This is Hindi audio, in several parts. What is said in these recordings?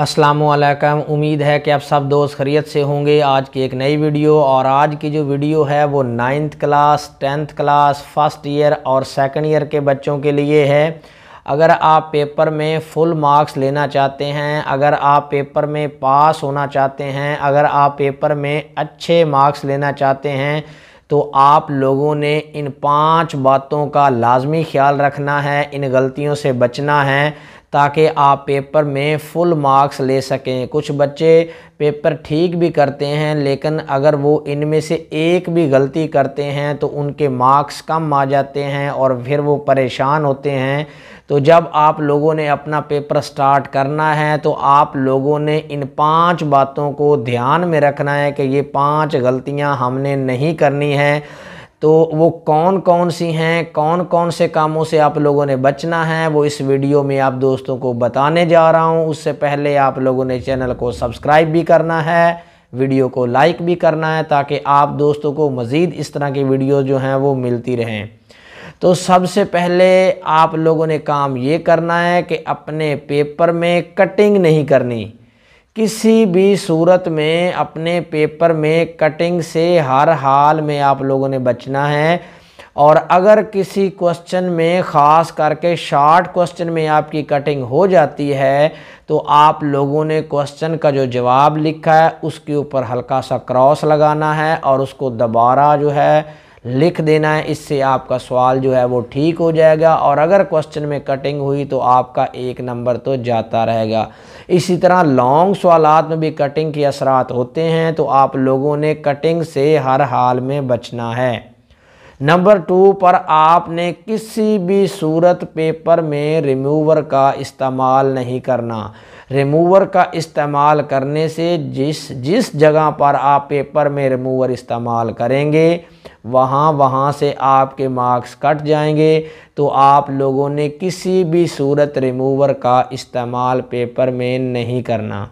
असलकम उम्मीद है कि आप सब दोस्त खरीत से होंगे आज की एक नई वीडियो और आज की जो वीडियो है वो ninth class tenth class first year और सेकंड ईयर के बच्चों के लिए है अगर आप पेपर में फुल मार्क्स लेना चाहते हैं अगर आप पेपर में पास होना चाहते हैं अगर आप पेपर में अच्छे मार्क्स लेना चाहते हैं तो आप लोगों ने इन पांच बातों का लाजमी ख्याल रखना है इन गलतियों से बचना है ताकि आप पेपर में फुल मार्क्स ले सकें कुछ बच्चे पेपर ठीक भी करते हैं लेकिन अगर वो इनमें से एक भी गलती करते हैं तो उनके मार्क्स कम आ जाते हैं और फिर वो परेशान होते हैं तो जब आप लोगों ने अपना पेपर स्टार्ट करना है तो आप लोगों ने इन पांच बातों को ध्यान में रखना है कि ये पांच गलतियां हमने नहीं करनी हैं तो वो कौन कौन सी हैं कौन कौन से कामों से आप लोगों ने बचना है वो इस वीडियो में आप दोस्तों को बताने जा रहा हूँ उससे पहले आप लोगों ने चैनल को सब्सक्राइब भी करना है वीडियो को लाइक भी करना है ताकि आप दोस्तों को मज़ीद इस तरह की वीडियो जो हैं वो मिलती रहें तो सबसे पहले आप लोगों ने काम ये करना है कि अपने पेपर में कटिंग नहीं करनी किसी भी सूरत में अपने पेपर में कटिंग से हर हाल में आप लोगों ने बचना है और अगर किसी क्वेश्चन में ख़ास करके शॉर्ट क्वेश्चन में आपकी कटिंग हो जाती है तो आप लोगों ने क्वेश्चन का जो जवाब लिखा है उसके ऊपर हल्का सा क्रॉस लगाना है और उसको दोबारा जो है लिख देना है इससे आपका सवाल जो है वो ठीक हो जाएगा और अगर क्वेश्चन में कटिंग हुई तो आपका एक नंबर तो जाता रहेगा इसी तरह लॉन्ग सवालत में भी कटिंग के असरात होते हैं तो आप लोगों ने कटिंग से हर हाल में बचना है नंबर टू पर आपने किसी भी सूरत पेपर में रिमूवर का इस्तेमाल नहीं करना रिमूवर का इस्तेमाल करने से जिस जिस जगह पर आप पेपर में रिमूवर इस्तेमाल करेंगे वहाँ वहाँ से आपके मार्क्स कट जाएंगे तो आप लोगों ने किसी भी सूरत रिमूवर का इस्तेमाल पेपर में नहीं करना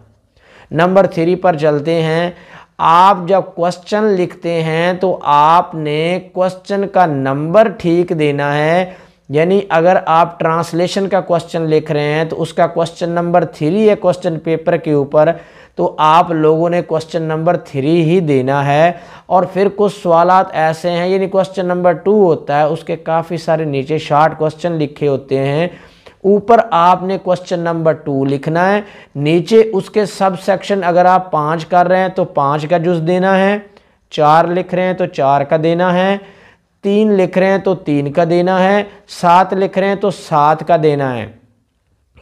नंबर थ्री पर चलते हैं आप जब क्वेश्चन लिखते हैं तो आपने क्वेश्चन का नंबर ठीक देना है यानी अगर आप ट्रांसलेशन का क्वेश्चन लिख रहे हैं तो उसका क्वेश्चन नंबर थ्री है क्वेश्चन पेपर के ऊपर तो आप लोगों ने क्वेश्चन नंबर थ्री ही देना है और फिर कुछ सवाल ऐसे हैं यानी क्वेश्चन नंबर टू होता है उसके काफ़ी सारे नीचे शार्ट क्वेश्चन लिखे होते हैं ऊपर आपने क्वेश्चन नंबर टू लिखना है नीचे उसके सब सेक्शन अगर आप पाँच कर रहे हैं तो पाँच का जुज देना है चार लिख रहे हैं तो चार का देना है तीन लिख रहे हैं तो तीन का देना है सात लिख रहे हैं तो सात का देना है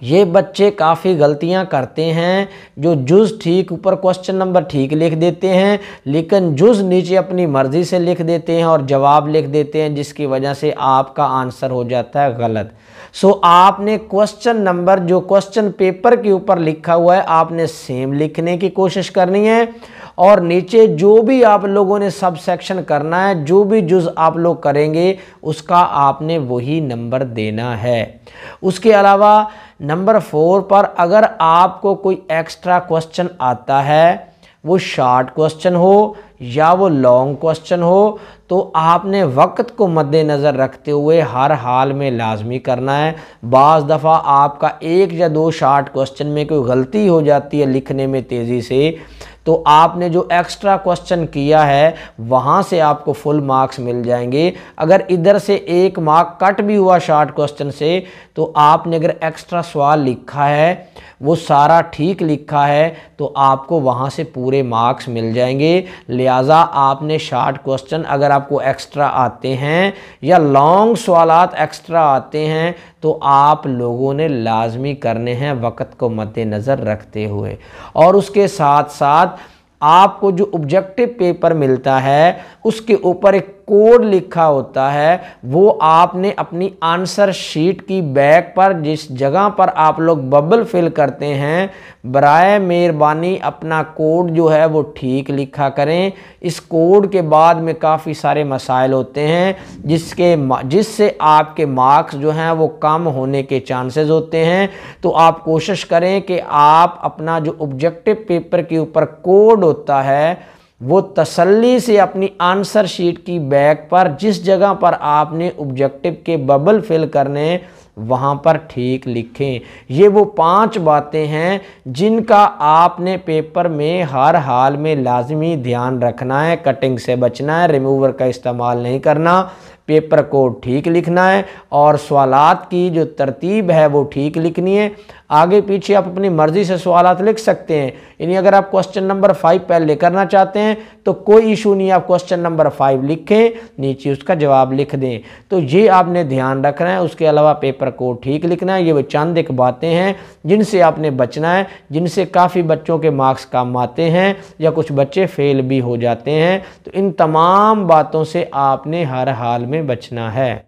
ये बच्चे काफ़ी गलतियां करते हैं जो जुज़ ठीक ऊपर क्वेश्चन नंबर ठीक लिख देते हैं लेकिन जुज़ नीचे अपनी मर्ज़ी से लिख देते हैं और जवाब लिख देते हैं जिसकी वजह से आपका आंसर हो जाता है गलत सो आपने क्वेश्चन नंबर जो क्वेश्चन पेपर के ऊपर लिखा हुआ है आपने सेम लिखने की कोशिश करनी है और नीचे जो भी आप लोगों ने सब सेक्शन करना है जो भी जुज आप लोग करेंगे उसका आपने वही नंबर देना है उसके अलावा नंबर फोर पर अगर आपको कोई एक्स्ट्रा क्वेश्चन आता है वो शार्ट क्वेश्चन हो या वो लॉन्ग क्वेश्चन हो तो आपने वक्त को मद्देनज़र रखते हुए हर हाल में लाजमी करना है बज़ दफ़ा आपका एक या दो शार्ट क्वेश्चन में कोई गलती हो जाती है लिखने में तेज़ी से तो आपने जो एक्स्ट्रा क्वेश्चन किया है वहाँ से आपको फुल मार्क्स मिल जाएंगे अगर इधर से एक मार्क कट भी हुआ शार्ट क्वेश्चन से तो आपने अगर एक्स्ट्रा सवाल लिखा है वो सारा ठीक लिखा है तो आपको वहाँ से पूरे मार्क्स मिल जाएंगे लिहाजा आपने शार्ट क्वेश्चन अगर आपको एक्स्ट्रा आते हैं या लॉन्ग सवाल एक्स्ट्रा आते हैं तो आप लोगों ने लाजमी करने हैं वक्त को मद्देनज़र रखते हुए और उसके साथ साथ आपको जो ऑब्जेक्टिव पेपर मिलता है उसके ऊपर एक कोड लिखा होता है वो आपने अपनी आंसर शीट की बैक पर जिस जगह पर आप लोग बबल फिल करते हैं बरए मेहरबानी अपना कोड जो है वो ठीक लिखा करें इस कोड के बाद में काफ़ी सारे मसाइल होते हैं जिसके जिससे आपके मार्क्स जो हैं वो कम होने के चांसेस होते हैं तो आप कोशिश करें कि आप अपना जो ऑब्जेक्टिव पेपर के ऊपर कोड होता है वो तसल्ली से अपनी आंसर शीट की बैक पर जिस जगह पर आपने ऑब्जेक्टिव के बबल फिल करने वहाँ पर ठीक लिखें ये वो पांच बातें हैं जिनका आपने पेपर में हर हाल में लाजमी ध्यान रखना है कटिंग से बचना है रिमूवर का इस्तेमाल नहीं करना पेपर को ठीक लिखना है और सवालात की जो तरतीब है वो ठीक लिखनी है आगे पीछे आप अपनी मर्जी से सवाल लिख सकते हैं यानी अगर आप क्वेश्चन नंबर फाइव पहले करना चाहते हैं तो कोई इशू नहीं आप क्वेश्चन नंबर फाइव लिखें नीचे उसका जवाब लिख दें तो ये आपने ध्यान रखना है उसके अलावा पेपर को ठीक लिखना है ये वो चंद एक बातें हैं जिनसे आपने बचना है जिनसे काफ़ी बच्चों के मार्क्स कम आते हैं या कुछ बच्चे फेल भी हो जाते हैं तो इन तमाम बातों से आपने हर हाल में बचना है